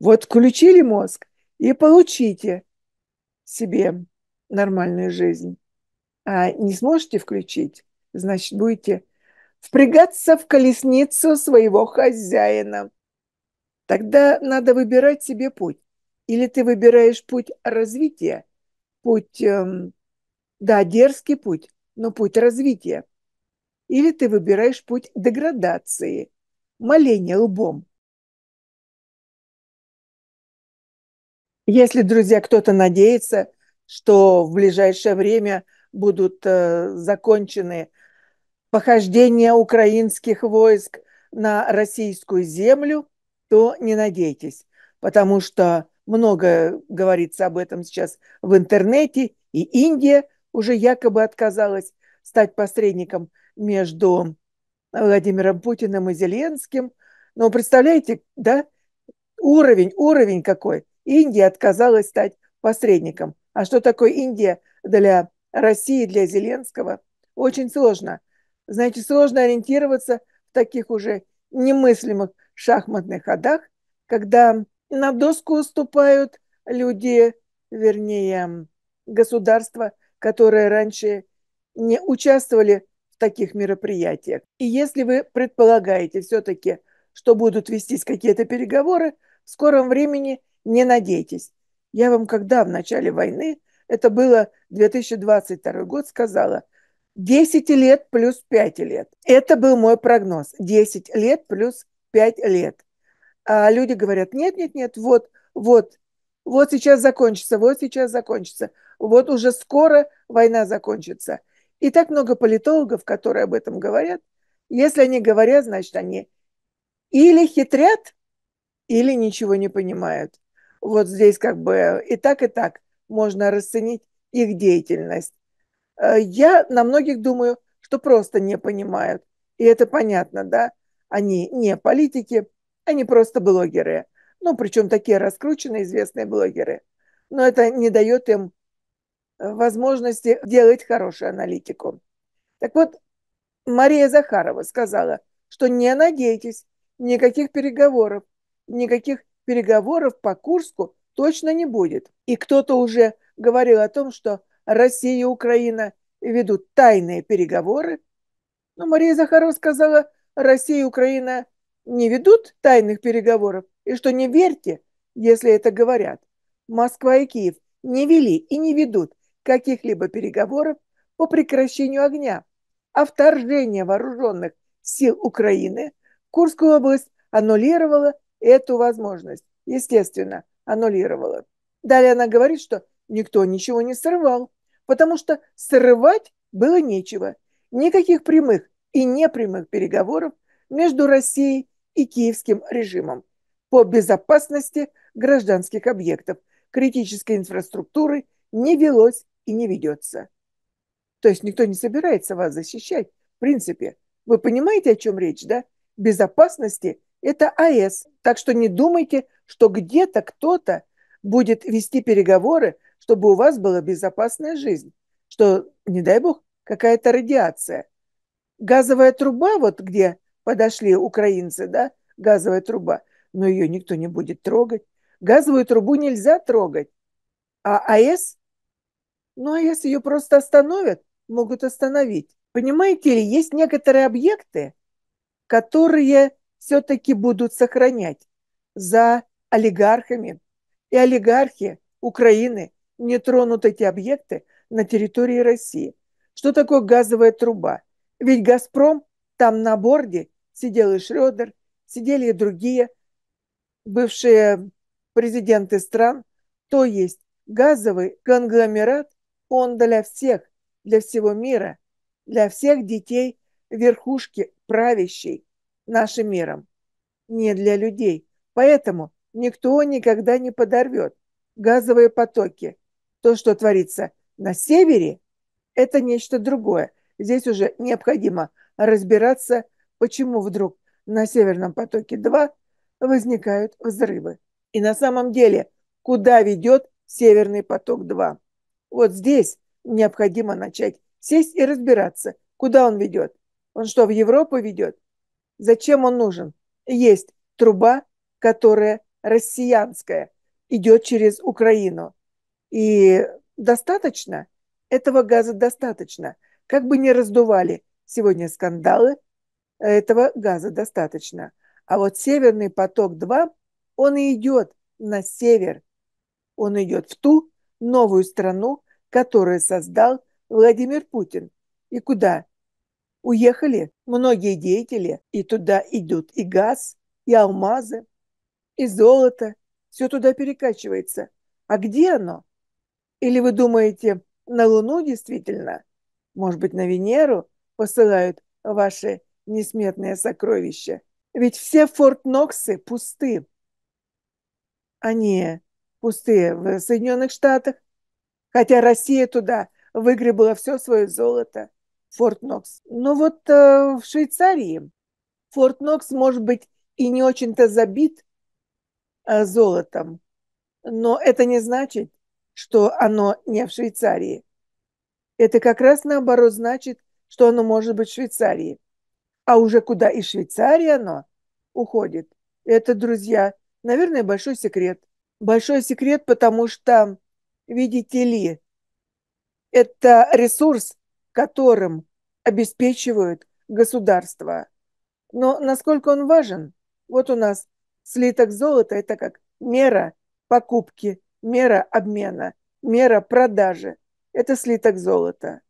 Вот включили мозг и получите себе нормальную жизнь. А не сможете включить, значит, будете впрягаться в колесницу своего хозяина. Тогда надо выбирать себе путь. Или ты выбираешь путь развития, путь, эм, да, дерзкий путь, но путь развития. Или ты выбираешь путь деградации, моления лбом, Если, друзья, кто-то надеется, что в ближайшее время будут э, закончены похождения украинских войск на российскую землю, то не надейтесь, потому что много говорится об этом сейчас в интернете, и Индия уже якобы отказалась стать посредником между Владимиром Путиным и Зеленским. Но представляете, да, уровень, уровень какой. Индия отказалась стать посредником. А что такое Индия для России, для Зеленского? Очень сложно. Значит, сложно ориентироваться в таких уже немыслимых шахматных ходах, когда на доску уступают люди, вернее, государства, которые раньше не участвовали в таких мероприятиях. И если вы предполагаете все-таки, что будут вестись какие-то переговоры, в скором времени не надейтесь. Я вам когда в начале войны, это было 2022 год, сказала, 10 лет плюс 5 лет. Это был мой прогноз. 10 лет плюс 5 лет. А люди говорят, нет, нет, нет, вот, вот, вот сейчас закончится, вот сейчас закончится, вот уже скоро война закончится. И так много политологов, которые об этом говорят. Если они говорят, значит, они или хитрят, или ничего не понимают вот здесь как бы и так, и так можно расценить их деятельность. Э, я на многих думаю, что просто не понимают. И это понятно, да? Они не политики, они просто блогеры. Ну, причем такие раскрученные, известные блогеры. Но это не дает им возможности делать хорошую аналитику. Так вот, Мария Захарова сказала, что не надейтесь никаких переговоров, никаких переговоров по Курску точно не будет. И кто-то уже говорил о том, что Россия и Украина ведут тайные переговоры. Но Мария Захарова сказала, Россия и Украина не ведут тайных переговоров, и что не верьте, если это говорят. Москва и Киев не вели и не ведут каких-либо переговоров по прекращению огня, а вторжение вооруженных сил Украины в Курскую область аннулировало эту возможность, естественно, аннулировала. Далее она говорит, что никто ничего не срывал, потому что срывать было нечего. Никаких прямых и непрямых переговоров между Россией и киевским режимом по безопасности гражданских объектов, критической инфраструктуры не велось и не ведется. То есть никто не собирается вас защищать, в принципе. Вы понимаете, о чем речь, да? Безопасности это АЭС. Так что не думайте, что где-то кто-то будет вести переговоры, чтобы у вас была безопасная жизнь, что, не дай бог, какая-то радиация. Газовая труба, вот где подошли украинцы, да, газовая труба, но ее никто не будет трогать. Газовую трубу нельзя трогать. А АЭС? Ну, АЭС ее просто остановят, могут остановить. Понимаете ли, есть некоторые объекты, которые все-таки будут сохранять за олигархами. И олигархи Украины не тронут эти объекты на территории России. Что такое газовая труба? Ведь «Газпром» там на борде сидел и Шредер, сидели и другие бывшие президенты стран. То есть газовый конгломерат, он для всех, для всего мира, для всех детей верхушки правящей нашим миром. Не для людей. Поэтому никто никогда не подорвет газовые потоки. То, что творится на севере, это нечто другое. Здесь уже необходимо разбираться, почему вдруг на Северном потоке 2 возникают взрывы. И на самом деле, куда ведет Северный поток 2? Вот здесь необходимо начать сесть и разбираться, куда он ведет. Он что, в Европу ведет? Зачем он нужен? Есть труба, которая россиянская, идет через Украину. И достаточно, этого газа достаточно. Как бы ни раздували сегодня скандалы, этого газа достаточно. А вот Северный поток-2, он и идет на север. Он идет в ту новую страну, которую создал Владимир Путин. И куда уехали многие деятели, и туда идут и газ, и алмазы, и золото. Все туда перекачивается. А где оно? Или вы думаете, на Луну действительно? Может быть, на Венеру посылают ваши несметные сокровища? Ведь все Форт-Ноксы пусты. Они пустые в Соединенных Штатах, хотя Россия туда выгребла все свое золото. Форт Нокс. Но вот э, в Швейцарии Форт Нокс, может быть, и не очень-то забит э, золотом, но это не значит, что оно не в Швейцарии. Это как раз наоборот значит, что оно может быть в Швейцарии. А уже куда из Швейцарии оно уходит, это, друзья, наверное, большой секрет. Большой секрет, потому что, видите ли, это ресурс, которым обеспечивают государство. Но насколько он важен? Вот у нас слиток золота – это как мера покупки, мера обмена, мера продажи. Это слиток золота.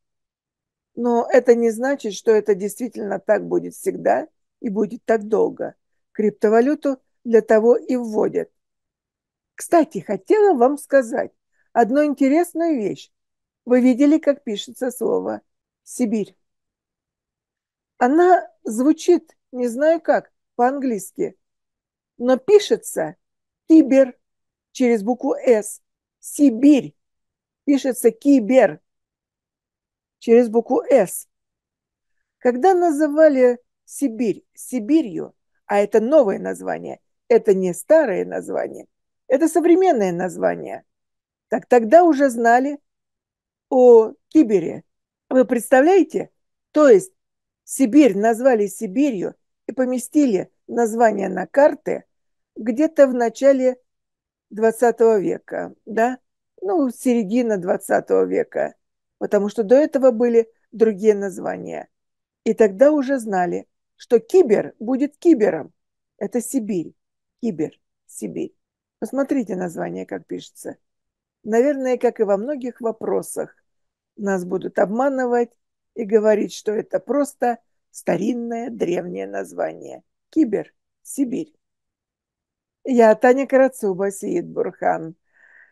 Но это не значит, что это действительно так будет всегда и будет так долго. Криптовалюту для того и вводят. Кстати, хотела вам сказать одну интересную вещь. Вы видели, как пишется слово Сибирь. Она звучит, не знаю как, по-английски, но пишется Тибер через букву С. Сибирь пишется Кибер через букву С. Когда называли Сибирь Сибирью, а это новое название, это не старое название, это современное название, так тогда уже знали о Кибере – вы представляете? То есть Сибирь назвали Сибирью и поместили название на карты где-то в начале 20 века, да? Ну, середина 20 века, потому что до этого были другие названия. И тогда уже знали, что кибер будет кибером. Это Сибирь. Кибер. Сибирь. Посмотрите название, как пишется. Наверное, как и во многих вопросах, нас будут обманывать и говорить, что это просто старинное древнее название – Кибер, Сибирь. Я Таня Карацуба, Сиит Бурхан.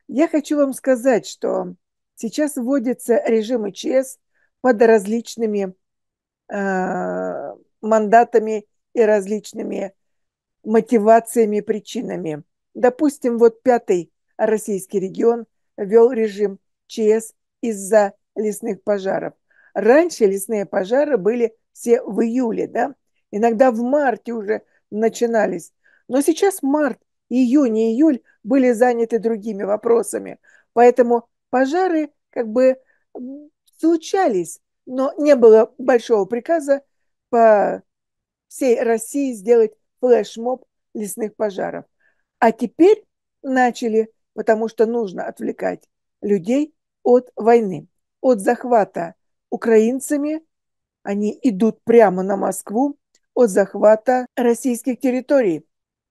Я хочу вам сказать, что сейчас вводится режим ИЧС под различными э, мандатами и различными мотивациями, причинами. Допустим, вот пятый российский регион вел режим ЧС из-за лесных пожаров. Раньше лесные пожары были все в июле, да? Иногда в марте уже начинались. Но сейчас март, июнь и июль были заняты другими вопросами. Поэтому пожары как бы случались, но не было большого приказа по всей России сделать флешмоб лесных пожаров. А теперь начали, потому что нужно отвлекать людей от войны от захвата украинцами, они идут прямо на Москву от захвата российских территорий.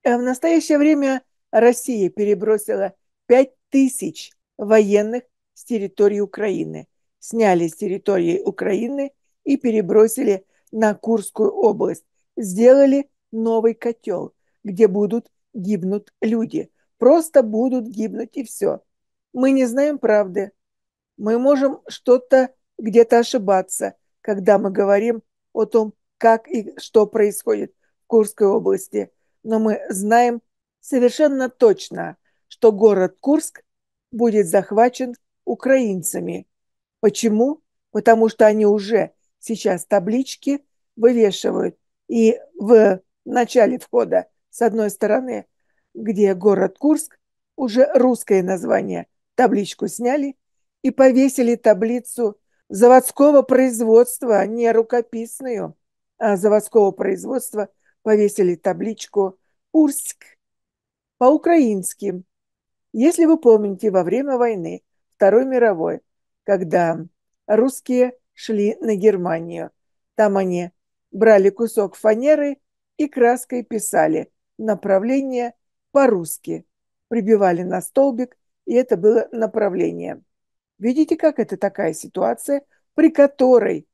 Э, в настоящее время Россия перебросила 5 тысяч военных с территории Украины. Сняли с территории Украины и перебросили на Курскую область. Сделали новый котел, где будут гибнуть люди. Просто будут гибнуть и все. Мы не знаем правды. Мы можем что-то где-то ошибаться, когда мы говорим о том, как и что происходит в Курской области. Но мы знаем совершенно точно, что город Курск будет захвачен украинцами. Почему? Потому что они уже сейчас таблички вывешивают. И в начале входа, с одной стороны, где город Курск, уже русское название, табличку сняли, и повесили таблицу заводского производства, а не рукописную, а заводского производства повесили табличку «Урск» по-украински. Если вы помните, во время войны Второй мировой, когда русские шли на Германию, там они брали кусок фанеры и краской писали направление по-русски, прибивали на столбик, и это было направление – Видите, как это такая ситуация, при которой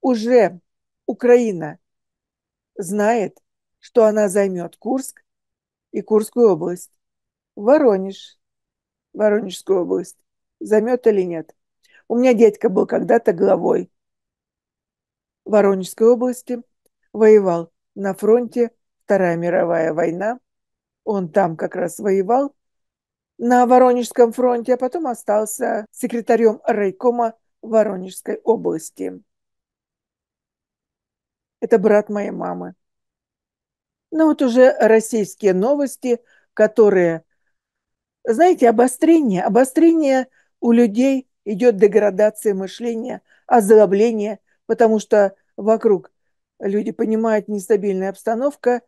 уже Украина знает, что она займет Курск и Курскую область. Воронеж, Воронежскую область, займет или нет. У меня дядька был когда-то главой Воронежской области, воевал на фронте Вторая мировая война. Он там как раз воевал, на Воронежском фронте, а потом остался секретарем райкома Воронежской области. Это брат моей мамы. Ну вот уже российские новости, которые, знаете, обострение. Обострение у людей идет деградация мышления, озлобление, потому что вокруг люди понимают нестабильная обстановка,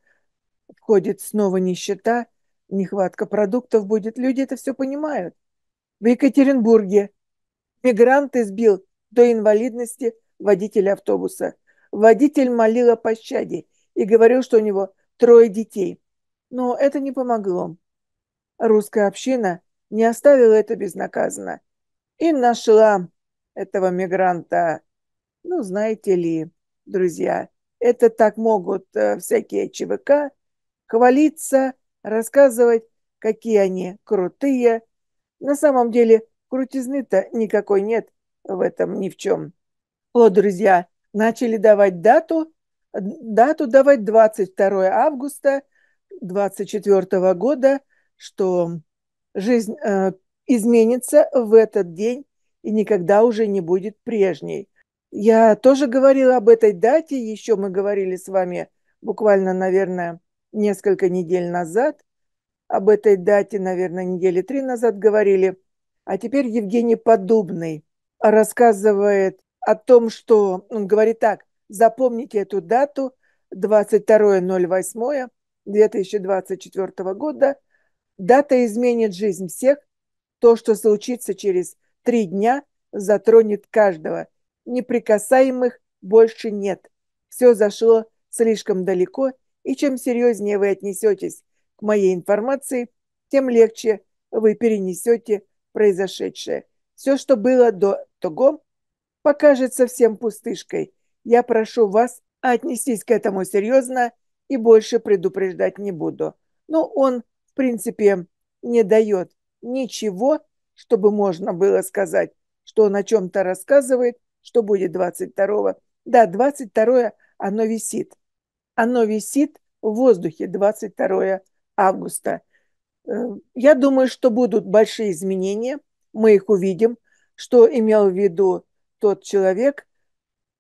входит снова нищета – нехватка продуктов будет. Люди это все понимают. В Екатеринбурге мигрант избил до инвалидности водителя автобуса. Водитель молил о пощаде и говорил, что у него трое детей. Но это не помогло. Русская община не оставила это безнаказанно и нашла этого мигранта. Ну, знаете ли, друзья, это так могут э, всякие ЧВК хвалиться, рассказывать, какие они крутые. На самом деле крутизны-то никакой нет в этом ни в чем. Вот, друзья, начали давать дату, дату давать 22 августа 24 года, что жизнь э, изменится в этот день и никогда уже не будет прежней. Я тоже говорила об этой дате, еще мы говорили с вами буквально, наверное, несколько недель назад. Об этой дате, наверное, недели три назад говорили. А теперь Евгений подобный рассказывает о том, что он говорит так, запомните эту дату 22.08.2024 года. Дата изменит жизнь всех. То, что случится через три дня, затронет каждого. Неприкасаемых больше нет. Все зашло слишком далеко, и чем серьезнее вы отнесетесь к моей информации, тем легче вы перенесете произошедшее. Все, что было до того, покажется всем пустышкой. Я прошу вас отнестись к этому серьезно и больше предупреждать не буду. Но он, в принципе, не дает ничего, чтобы можно было сказать, что он о чем-то рассказывает, что будет 22-го. Да, 22-е оно висит. Оно висит в воздухе 22 августа. Э, я думаю, что будут большие изменения, мы их увидим, что имел в виду тот человек,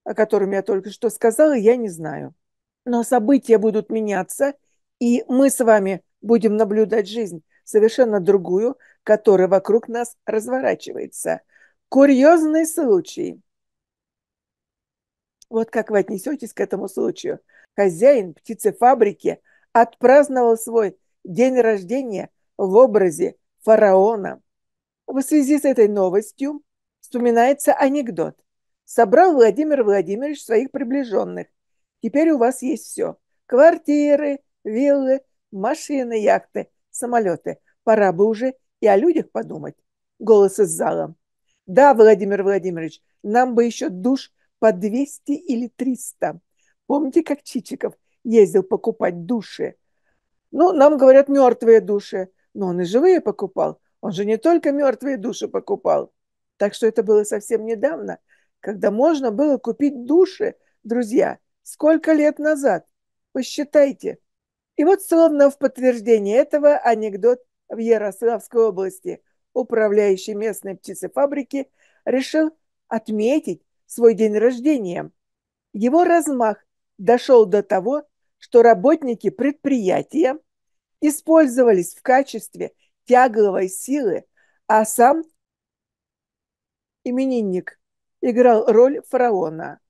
о котором я только что сказала, я не знаю. Но события будут меняться, и мы с вами будем наблюдать жизнь совершенно другую, которая вокруг нас разворачивается. Курьезный случай. Вот как вы отнесетесь к этому случаю. Хозяин птицефабрики отпраздновал свой день рождения в образе фараона. В связи с этой новостью вспоминается анекдот. Собрал Владимир Владимирович своих приближенных. Теперь у вас есть все. Квартиры, виллы, машины, яхты, самолеты. Пора бы уже и о людях подумать. Голос из зала. Да, Владимир Владимирович, нам бы еще душ по 200 или 300. Помните, как Чичиков ездил покупать души? Ну, нам говорят мертвые души, но он и живые покупал. Он же не только мертвые души покупал. Так что это было совсем недавно, когда можно было купить души, друзья, сколько лет назад. Посчитайте. И вот словно в подтверждение этого анекдот в Ярославской области. Управляющий местной птицефабрики решил отметить свой день рождения. Его размах дошел до того, что работники предприятия использовались в качестве тягловой силы, а сам именинник играл роль фараона.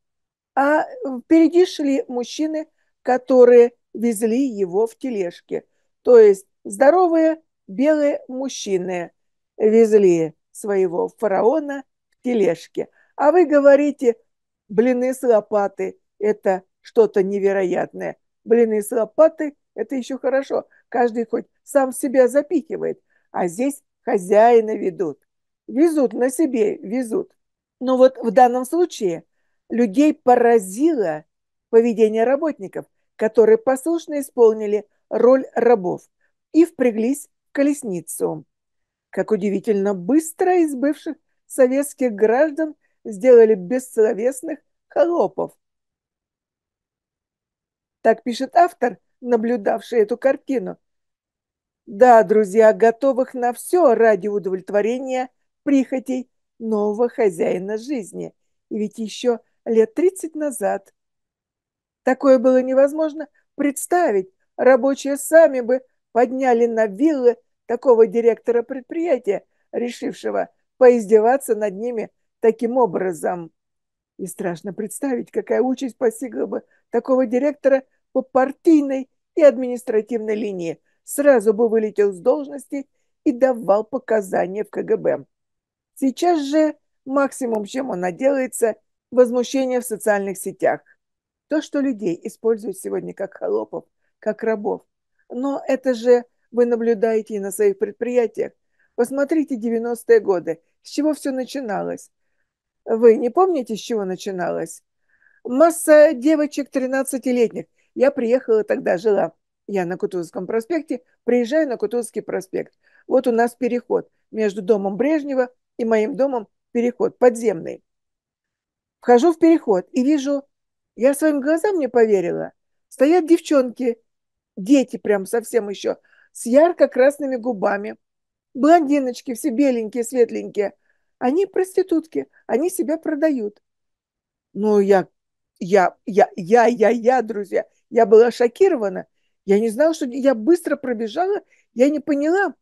А впереди шли мужчины, которые везли его в тележке. То есть здоровые белые мужчины везли своего фараона в тележке – а вы говорите, блины с лопаты – это что-то невероятное. Блины с лопаты – это еще хорошо. Каждый хоть сам себя запихивает. А здесь хозяина ведут. Везут на себе, везут. Но вот в данном случае людей поразило поведение работников, которые послушно исполнили роль рабов и впряглись в колесницу. Как удивительно быстро из бывших советских граждан сделали бессловесных холопов. Так пишет автор, наблюдавший эту картину. Да, друзья, готовых на все ради удовлетворения прихотей нового хозяина жизни. И ведь еще лет 30 назад такое было невозможно представить. Рабочие сами бы подняли на виллы такого директора предприятия, решившего поиздеваться над ними таким образом. И страшно представить, какая участь постигла бы такого директора по партийной и административной линии. Сразу бы вылетел с должности и давал показания в КГБ. Сейчас же максимум, чем он наделается, возмущение в социальных сетях. То, что людей используют сегодня как холопов, как рабов. Но это же вы наблюдаете и на своих предприятиях. Посмотрите 90-е годы, с чего все начиналось. Вы не помните, с чего начиналось? Масса девочек 13-летних. Я приехала тогда, жила я на Кутузовском проспекте, приезжаю на Кутузовский проспект. Вот у нас переход между домом Брежнева и моим домом переход подземный. Вхожу в переход и вижу, я своим глазам не поверила, стоят девчонки, дети прям совсем еще, с ярко-красными губами, блондиночки все беленькие, светленькие, они проститутки, они себя продают. Ну, я, я, я, я, я, я, друзья, я была шокирована. Я не знала, что я быстро пробежала, я не поняла.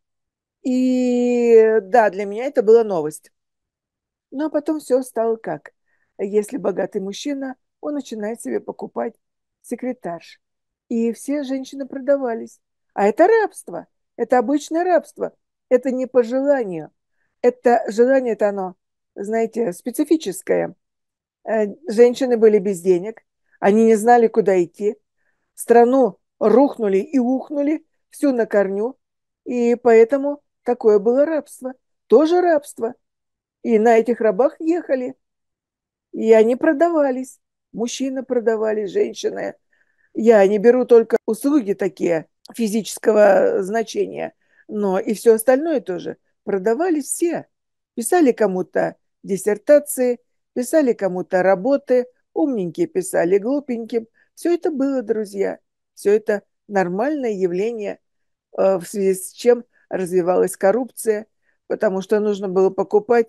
И да, для меня это была новость. Но ну, а потом все стало как. Если богатый мужчина, он начинает себе покупать секретарш. И все женщины продавались. А это рабство. Это обычное рабство. Это не пожелание это желание это оно, знаете, специфическое. Э, женщины были без денег, они не знали, куда идти. Страну рухнули и ухнули, всю на корню. И поэтому такое было рабство. Тоже рабство. И на этих рабах ехали. И они продавались. Мужчины продавали, женщины. Я не беру только услуги такие физического э, значения, но и все остальное тоже – продавали все. Писали кому-то диссертации, писали кому-то работы, умненькие писали глупеньким. Все это было, друзья. Все это нормальное явление, э, в связи с чем развивалась коррупция, потому что нужно было покупать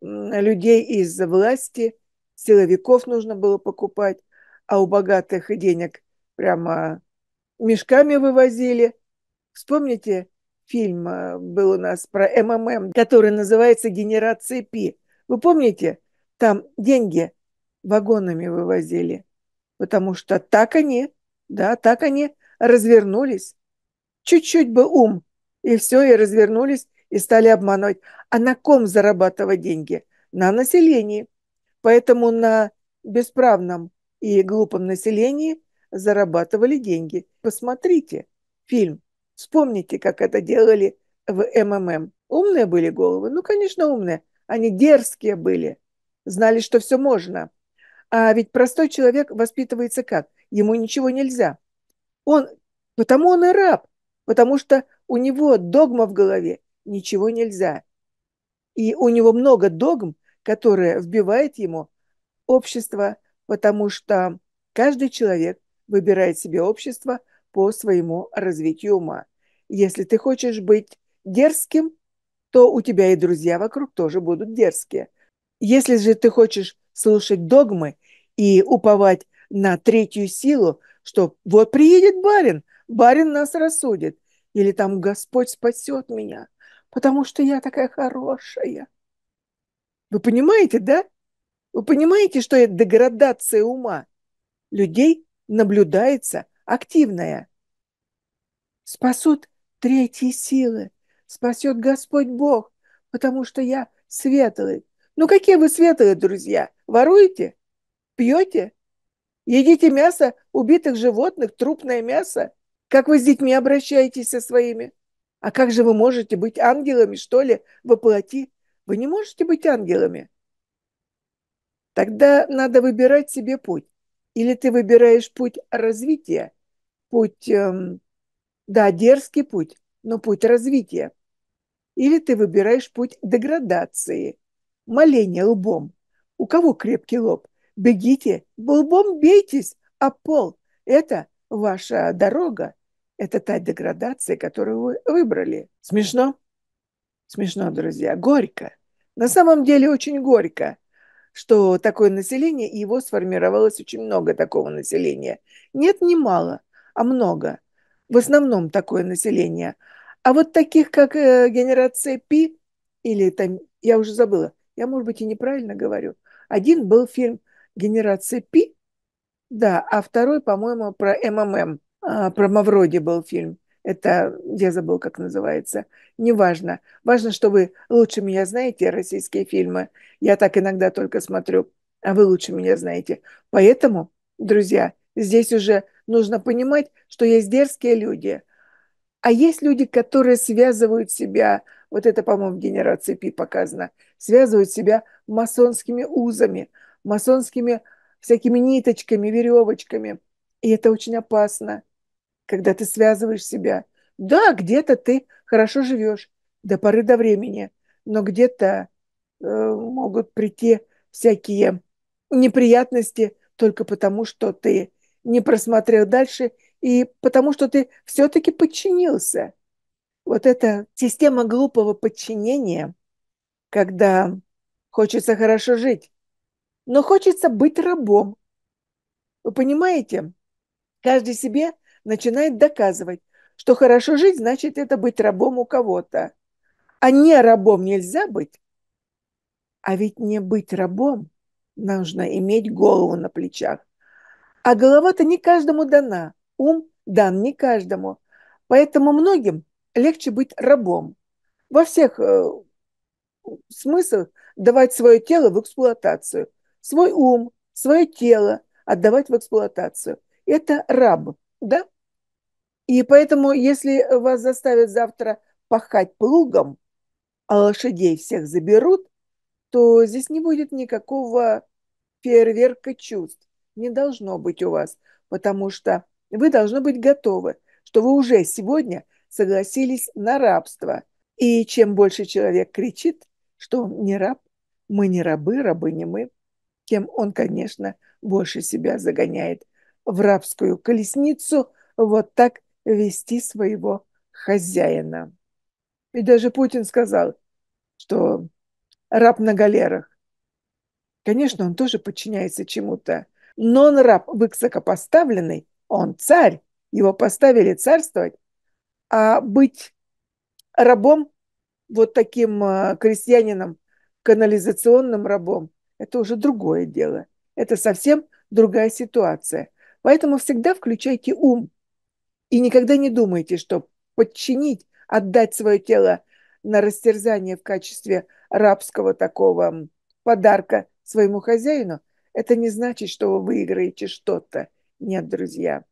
людей из власти, силовиков нужно было покупать, а у богатых денег прямо мешками вывозили. Вспомните фильм э, был у нас про МММ, который называется «Генерация Пи». Вы помните, там деньги вагонами вывозили, потому что так они, да, так они развернулись. Чуть-чуть бы ум, и все, и развернулись, и стали обманывать. А на ком зарабатывать деньги? На населении. Поэтому на бесправном и глупом населении зарабатывали деньги. Посмотрите фильм Вспомните, как это делали в МММ. Умные были головы? Ну, конечно, умные. Они дерзкие были. Знали, что все можно. А ведь простой человек воспитывается как? Ему ничего нельзя. Он, потому он и раб, потому что у него догма в голове, ничего нельзя. И у него много догм, которые вбивает ему общество, потому что каждый человек выбирает себе общество – по своему развитию ума. Если ты хочешь быть дерзким, то у тебя и друзья вокруг тоже будут дерзкие. Если же ты хочешь слушать догмы и уповать на третью силу, что вот приедет барин, барин нас рассудит, или там Господь спасет меня, потому что я такая хорошая. Вы понимаете, да? Вы понимаете, что это деградация ума? Людей наблюдается – Активная Спасут третьи силы, спасет Господь Бог, потому что я светлый. Ну какие вы светлые, друзья? Воруете? Пьете? Едите мясо убитых животных, трупное мясо? Как вы с детьми обращаетесь со своими? А как же вы можете быть ангелами, что ли, воплоти? Вы не можете быть ангелами. Тогда надо выбирать себе путь. Или ты выбираешь путь развития, путь, эм, да, дерзкий путь, но путь развития. Или ты выбираешь путь деградации, моления лбом. У кого крепкий лоб? Бегите, лбом бейтесь, а пол – это ваша дорога. Это та деградация, которую вы выбрали. Смешно? Смешно, друзья. Горько. На самом деле очень горько, что такое население, и его сформировалось очень много такого населения. Нет, немало а много. В основном такое население. А вот таких, как э, генерация Пи, или там, я уже забыла, я, может быть, и неправильно говорю. Один был фильм «Генерация Пи», да, а второй, по-моему, про МММ, а, про Мавроди был фильм. Это, я забыл, как называется. Неважно. Важно, что вы лучше меня знаете российские фильмы. Я так иногда только смотрю, а вы лучше меня знаете. Поэтому, друзья, здесь уже нужно понимать, что есть дерзкие люди. А есть люди, которые связывают себя, вот это, по-моему, в генерации Пи показано, связывают себя масонскими узами, масонскими всякими ниточками, веревочками. И это очень опасно, когда ты связываешь себя. Да, где-то ты хорошо живешь до поры до времени, но где-то э, могут прийти всякие неприятности только потому, что ты не просмотрел дальше, и потому что ты все-таки подчинился. Вот эта система глупого подчинения, когда хочется хорошо жить, но хочется быть рабом. Вы понимаете? Каждый себе начинает доказывать, что хорошо жить, значит, это быть рабом у кого-то. А не рабом нельзя быть. А ведь не быть рабом нужно иметь голову на плечах. А голова-то не каждому дана, ум дан не каждому. Поэтому многим легче быть рабом. Во всех э, смыслах давать свое тело в эксплуатацию. Свой ум, свое тело отдавать в эксплуатацию. Это раб, да? И поэтому, если вас заставят завтра пахать плугом, а лошадей всех заберут, то здесь не будет никакого фейерверка чувств не должно быть у вас, потому что вы должны быть готовы, что вы уже сегодня согласились на рабство. И чем больше человек кричит, что он не раб, мы не рабы, рабы не мы, тем он, конечно, больше себя загоняет в рабскую колесницу вот так вести своего хозяина. И даже Путин сказал, что раб на галерах. Конечно, он тоже подчиняется чему-то. Но он раб высокопоставленный, он царь, его поставили царствовать, а быть рабом, вот таким э, крестьянином, канализационным рабом, это уже другое дело. Это совсем другая ситуация. Поэтому всегда включайте ум и никогда не думайте, что подчинить, отдать свое тело на растерзание в качестве рабского такого подарка своему хозяину, это не значит, что вы выиграете что-то. Нет, друзья.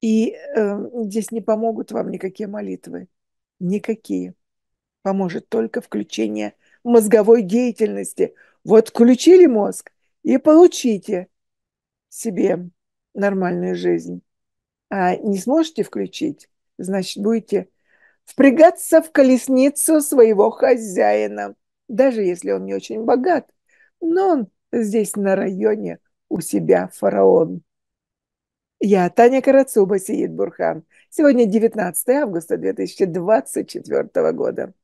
И э, здесь не помогут вам никакие молитвы. Никакие. Поможет только включение мозговой деятельности. Вот включили мозг и получите себе нормальную жизнь. А не сможете включить, значит, будете впрягаться в колесницу своего хозяина, даже если он не очень богат. Но он здесь на районе у себя фараон. Я Таня Карацуба, Сиит Бурхан. Сегодня 19 августа 2024 года.